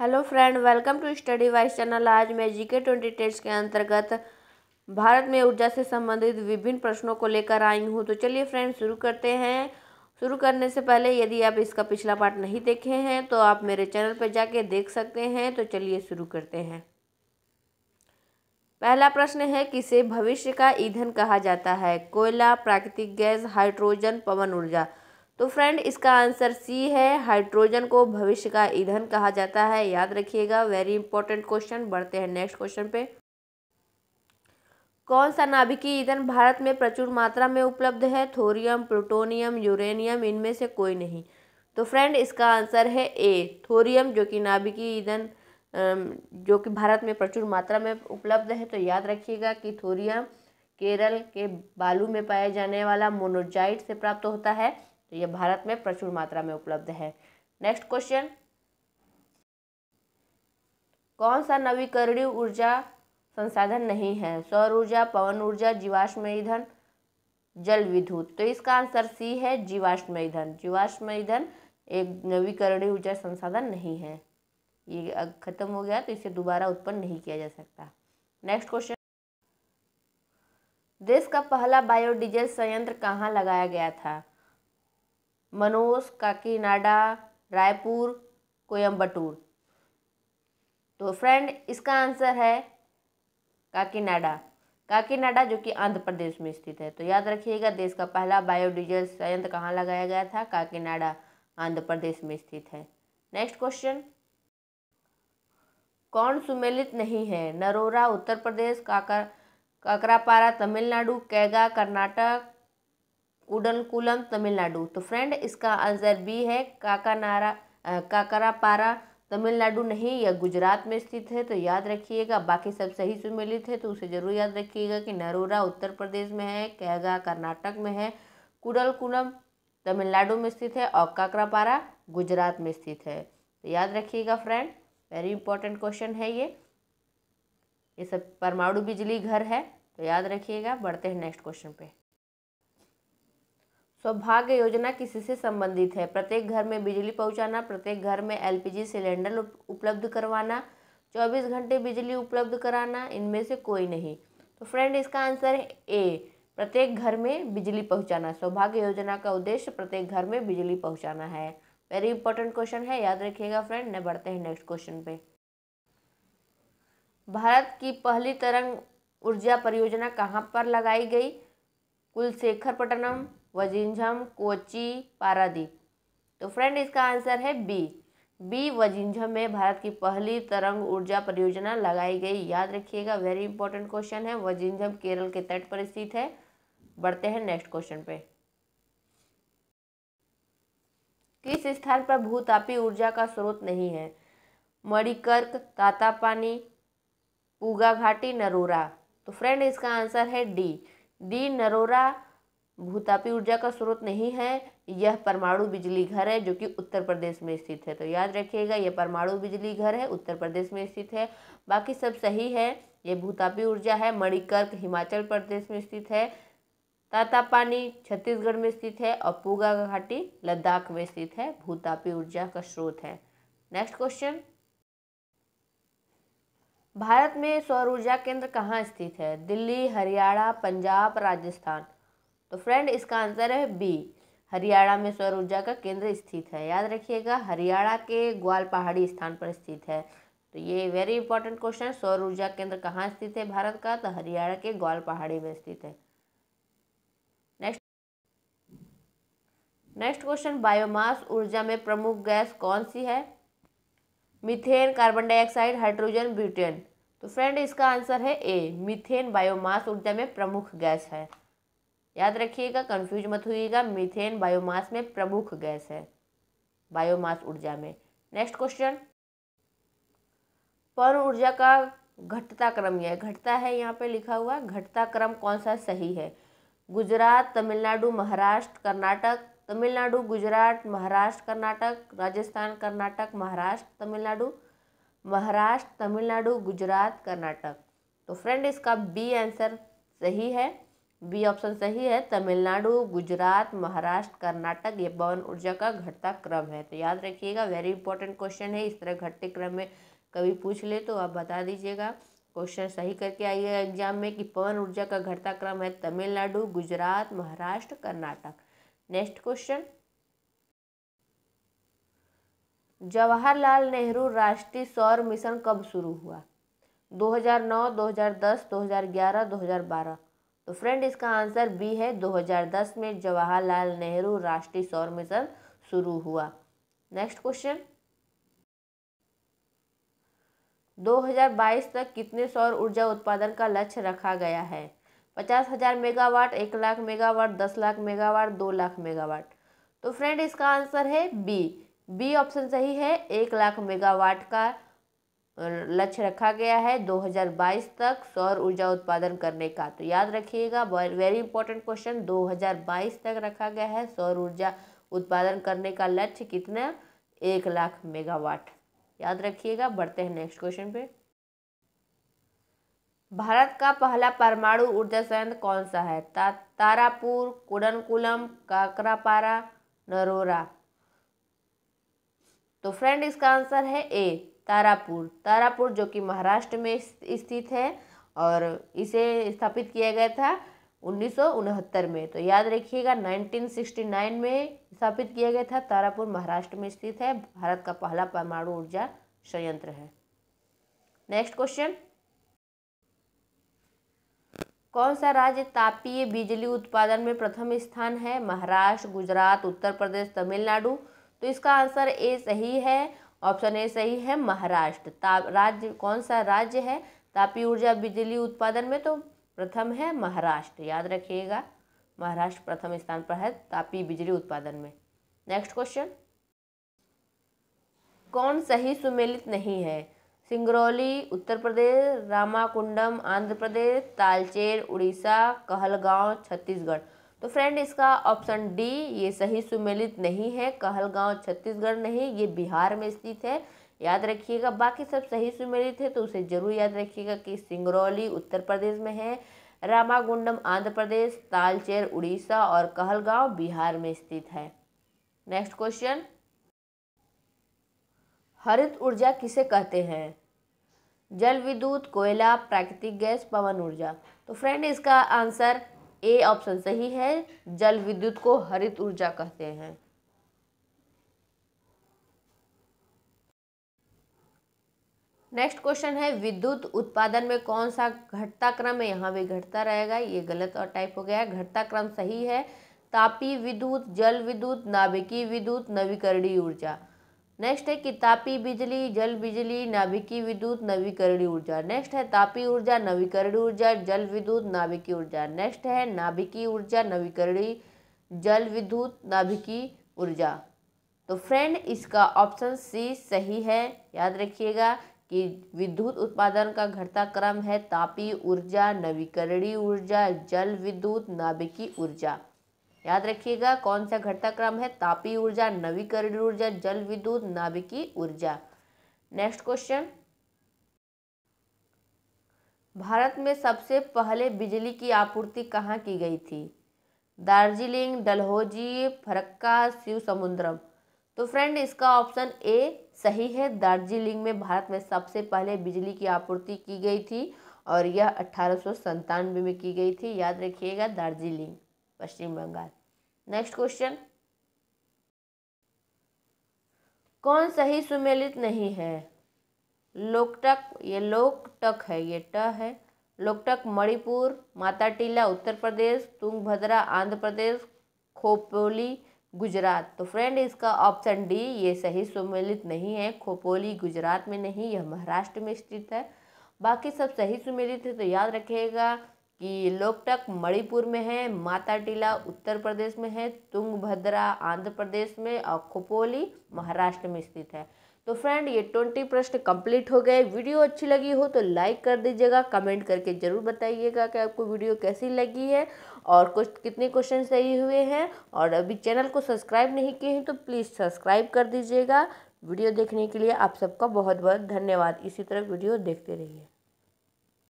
hello friend welcome to study wise channel आज मैं GK twenty test के अंतर्गत भारत में ऊर्जा से संबंधित विभिन्न प्रश्नों को लेकर आई हूँ तो चलिए फ्रेंड शुरू करते हैं शुरू करने से पहले यदि आप इसका पिछला पार्ट नहीं देखे हैं तो आप मेरे चैनल पर जाके देख सकते हैं तो चलिए शुरू करते हैं पहला प्रश्न है किसे भविष्य का ईंधन कहा जाता है कोयला प्राकृतिक गैस हाइड्रोजन पवन ऊर्जा तो फ्रेंड इसका आंसर सी है हाइड्रोजन को भविष्य का ईंधन कहा जाता है याद रखिएगा वेरी इंपॉर्टेंट क्वेश्चन बढ़ते हैं नेक्स्ट क्वेश्चन पे कौन सा नाभिकीय ईंधन भारत में प्रचुर मात्रा में उपलब्ध है थोरियम प्लूटोनियम यूरेनियम इनमें से कोई नहीं तो फ्रेंड इसका आंसर है ए थोरियम जो कि नाभिकीय ईंधन जो कि भारत में प्रचुर मात्रा में उपलब्ध है तो याद रखिएगा कि थोरियम केरल के बालू में पाया जाने वाला मोनोजाइट से प्राप्त होता है तो ये भारत में प्रचुर मात्रा में उपलब्ध है नेक्स्ट क्वेश्चन कौन सा नवीकरणीय ऊर्जा संसाधन नहीं है सौर ऊर्जा पवन ऊर्जा जीवाश्म ईंधन जल विद्युत तो इसका आंसर सी है जीवाश्म ईंधन जीवाश्म ईंधन एक नवीकरणीय ऊर्जा संसाधन नहीं है ये अब खत्म हो गया तो इसे दोबारा उत्पन्न नहीं किया जा सकता नेक्स्ट क्वेश्चन देश का पहला बायोडीजल संयंत्र कहाँ लगाया गया था मनोज काकीनाडा रायपुर कोयम्बटूर तो फ्रेंड इसका आंसर है काकीनाडा काकीनाडा जो कि आंध्र प्रदेश में स्थित है तो याद रखिएगा देश का पहला बायोडीजल संयंत्र कहाँ लगाया गया था काकीनाडा आंध्र प्रदेश में स्थित है नेक्स्ट क्वेश्चन कौन सुमेलित नहीं है नरोरा उत्तर प्रदेश काकर काकरापारा तमिलनाडु कैगा कर्नाटक कुडलकुलम तमिलनाडु तो फ्रेंड इसका आंसर बी है काकानारा काकरापारा तमिलनाडु नहीं या गुजरात में स्थित है तो याद रखिएगा बाकी सब सही सुमिलित है तो उसे जरूर याद रखिएगा कि नरोरा उत्तर प्रदेश में है कैगा कर्नाटक में है कुडलकुलम तमिलनाडु में स्थित है और काकरापारा गुजरात में स्थित है तो याद रखिएगा फ्रेंड वेरी इंपॉर्टेंट क्वेश्चन है ये ये सब परमाणु बिजली घर है तो याद रखिएगा बढ़ते हैं नेक्स्ट क्वेश्चन पे सौभाग्य योजना किसी से संबंधित है प्रत्येक घर में बिजली पहुंचाना प्रत्येक घर में एलपीजी सिलेंडर उपलब्ध करवाना 24 घंटे बिजली उपलब्ध कराना इनमें से कोई नहीं तो फ्रेंड इसका आंसर है ए प्रत्येक घर में बिजली पहुंचाना सौभाग्य योजना का उद्देश्य प्रत्येक घर में बिजली पहुंचाना है वेरी इंपॉर्टेंट क्वेश्चन है याद रखिएगा फ्रेंड न बढ़ते हैं नेक्स्ट क्वेश्चन पे भारत की पहली तरंग ऊर्जा परियोजना कहाँ पर लगाई गई कुलशेखरपट्टनम वजिंझम कोची पारादीप तो फ्रेंड इसका आंसर है बी बी वजिंझम में भारत की पहली तरंग ऊर्जा परियोजना लगाई गई याद रखिएगा वेरी इंपॉर्टेंट क्वेश्चन है वजिंझम केरल के तट पर स्थित है बढ़ते हैं नेक्स्ट क्वेश्चन पे किस स्थान पर भूतापी ऊर्जा का स्रोत नहीं है मणिकर्क तातापानी पूगा घाटी नरोरा तो फ्रेंड इसका आंसर है डी डी नरोरा भूतापी ऊर्जा का स्रोत नहीं है यह परमाणु बिजली घर है जो कि उत्तर प्रदेश में स्थित है तो याद रखिएगा यह परमाणु बिजली घर है उत्तर प्रदेश में स्थित है बाकी सब सही है यह भूतापी ऊर्जा है मणिकर्क हिमाचल प्रदेश में स्थित है तातापानी छत्तीसगढ़ में स्थित है और पूगा घाटी लद्दाख में स्थित है भूतापी ऊर्जा का स्रोत है नेक्स्ट क्वेश्चन भारत में सौर ऊर्जा केंद्र कहाँ स्थित है दिल्ली हरियाणा पंजाब राजस्थान तो फ्रेंड इसका आंसर है बी हरियाणा में सौर ऊर्जा का केंद्र स्थित है याद रखिएगा हरियाणा के ग्वाल पहाड़ी स्थान पर स्थित है तो ये वेरी इंपॉर्टेंट क्वेश्चन सौर ऊर्जा केंद्र कहाँ स्थित है भारत का तो हरियाणा के ग्वाल पहाड़ी में स्थित है नेक्स्ट नेक्स्ट क्वेश्चन बायोमास ऊर्जा में प्रमुख गैस कौन सी है methane carbon dioxide hydrogen butane तो फ्रेंड इसका आंसर है ए मिथेन बायोमास ऊर्जा में प्रमुख गैस है याद रखिएगा कंफ्यूज मत हुईगा मीथेन बायोमास में प्रमुख गैस है बायोमास ऊर्जा में नेक्स्ट क्वेश्चन पर ऊर्जा का घटता क्रम यह घटता है यहाँ पे लिखा हुआ घटता क्रम कौन सा सही है गुजरात तमिलनाडु महाराष्ट्र कर्नाटक तमिलनाडु गुजरात महाराष्ट्र कर्नाटक राजस्थान कर्नाटक महाराष्ट्र तमिलनाडु महाराष्ट्र तमिलनाडु गुजरात कर्नाटक तो फ्रेंड इसका बी आंसर सही है बी ऑप्शन सही है तमिलनाडु गुजरात महाराष्ट्र कर्नाटक ये पवन ऊर्जा का घटता क्रम है तो याद रखिएगा वेरी इंपॉर्टेंट क्वेश्चन है इस तरह घटते क्रम में कभी पूछ ले तो आप बता दीजिएगा क्वेश्चन सही करके आइए एग्जाम में कि पवन ऊर्जा का घटता क्रम है तमिलनाडु गुजरात महाराष्ट्र कर्नाटक नेक्स्ट क्वेश्चन जवाहरलाल नेहरू राष्ट्रीय सौर मिशन कब शुरू हुआ ग्यारह दो हजार बारह तो फ्रेंड इसका आंसर बी है 2010 में जवाहरलाल नेहरू राष्ट्रीय सौर मिशन शुरू हुआ नेक्स्ट क्वेश्चन 2022 तक कितने सौर ऊर्जा उत्पादन का लक्ष्य रखा गया है पचास हज़ार मेगावाट एक लाख मेगावाट दस लाख मेगावाट दो लाख मेगावाट तो फ्रेंड इसका आंसर है बी बी ऑप्शन सही है एक लाख मेगावाट का लक्ष्य रखा गया है 2022 तक सौर ऊर्जा उत्पादन करने का तो याद रखिएगा वेरी इंपॉर्टेंट क्वेश्चन 2022 तक रखा गया है सौर ऊर्जा उत्पादन करने का लक्ष्य कितना एक लाख मेगावाट याद रखिएगा बढ़ते हैं नेक्स्ट क्वेश्चन पे भारत का पहला परमाणु ऊर्जा संयंत्र कौन सा है ता, तारापुर कुडनकुलम काकरापारा नरोरा तो फ्रेंड इसका आंसर है ए तारापुर तारापुर जो कि महाराष्ट्र में स्थित है और इसे स्थापित किया गया था उन्नीस में तो याद रखिएगा 1969 में स्थापित किया गया था तारापुर महाराष्ट्र में स्थित है भारत का पहला परमाणु ऊर्जा संयंत्र है नेक्स्ट क्वेश्चन कौन सा राज्य तापीय बिजली उत्पादन में प्रथम स्थान है महाराष्ट्र गुजरात उत्तर प्रदेश तमिलनाडु तो इसका आंसर ए सही है ऑप्शन ए सही है महाराष्ट्र ताप राज्य कौन सा राज्य है तापी ऊर्जा बिजली उत्पादन में तो प्रथम है महाराष्ट्र याद रखिएगा महाराष्ट्र प्रथम स्थान पर है तापी बिजली उत्पादन में नेक्स्ट क्वेश्चन कौन सही सुमेलित नहीं है सिंगरौली उत्तर प्रदेश रामाकुंडम आंध्र प्रदेश तालचेर उड़ीसा कहलगांव छत्तीसगढ़ तो फ्रेंड इसका ऑप्शन डी ये सही सुमेलित नहीं है कहलगांव छत्तीसगढ़ नहीं ये बिहार में स्थित है याद रखिएगा बाकी सब सही सुमेलित है तो उसे जरूर याद रखिएगा कि सिंगरौली उत्तर प्रदेश में है रामागुंडम आंध्र प्रदेश तालचेर उड़ीसा और कहलगांव बिहार में स्थित है नेक्स्ट क्वेश्चन हरित ऊर्जा किसे कहते हैं जल विद्युत कोयला प्राकृतिक गैस पवन ऊर्जा तो फ्रेंड इसका आंसर ए ऑप्शन सही है जल विद्युत को हरित ऊर्जा कहते हैं नेक्स्ट क्वेश्चन है विद्युत उत्पादन में कौन सा घटता क्रम है यहाँ भी घटता रहेगा ये गलत और टाइप हो गया है घटता क्रम सही है तापी विद्युत जल विद्युत नाभिकीय विद्युत नवीकरणीय ऊर्जा नेक्स्ट है कि तापी बिजली जल बिजली नाभिकीय विद्युत नवीकरणीय ऊर्जा नेक्स्ट है तापी ऊर्जा नवीकरणीय ऊर्जा जल विद्युत नाभिकीय ऊर्जा नेक्स्ट है नाभिकीय ऊर्जा नवीकरणीय जल विद्युत नाभिकीय ऊर्जा तो फ्रेंड इसका ऑप्शन सी सही है याद रखिएगा कि विद्युत उत्पादन का घटता क्रम है तापी ऊर्जा नवीकरणीय ऊर्जा जल विद्युत नाभिकीय ऊर्जा याद रखिएगा कौन सा घटनाक्रम है तापी ऊर्जा नवीकरण ऊर्जा जल विद्युत नाभिकीय ऊर्जा नेक्स्ट क्वेश्चन भारत में सबसे पहले बिजली की आपूर्ति कहाँ की गई थी दार्जिलिंग डलहौजी फरक्का शिव समुद्रम तो फ्रेंड इसका ऑप्शन ए सही है दार्जिलिंग में भारत में सबसे पहले बिजली की आपूर्ति की गई थी और यह अठारह में की गई थी याद रखिएगा दार्जिलिंग पश्चिम बंगाल नेक्स्ट क्वेश्चन कौन सही सुमेलित नहीं है लोकटक ये लोकटक है ये ट है लोकटक मणिपुर माता टीला उत्तर प्रदेश तुंगभद्रा आंध्र प्रदेश खोपोली गुजरात तो फ्रेंड इसका ऑप्शन डी ये सही सुमेलित नहीं है खोपोली गुजरात में नहीं यह महाराष्ट्र में स्थित है बाकी सब सही सुमेलित है तो याद रखिएगा कि लोकटक मणिपुर में है माता टीला उत्तर प्रदेश में है तुंगभद्रा आंध्र प्रदेश में और खोपोली महाराष्ट्र में स्थित है तो फ्रेंड ये ट्वेंटी प्रश्न कंप्लीट हो गए वीडियो अच्छी लगी हो तो लाइक कर दीजिएगा कमेंट करके ज़रूर बताइएगा कि आपको वीडियो कैसी लगी है और कुछ कितने क्वेश्चन सही हुए हैं और अभी चैनल को सब्सक्राइब नहीं किए हैं तो प्लीज़ सब्सक्राइब कर दीजिएगा वीडियो देखने के लिए आप सबका बहुत बहुत धन्यवाद इसी तरह वीडियो देखते रहिए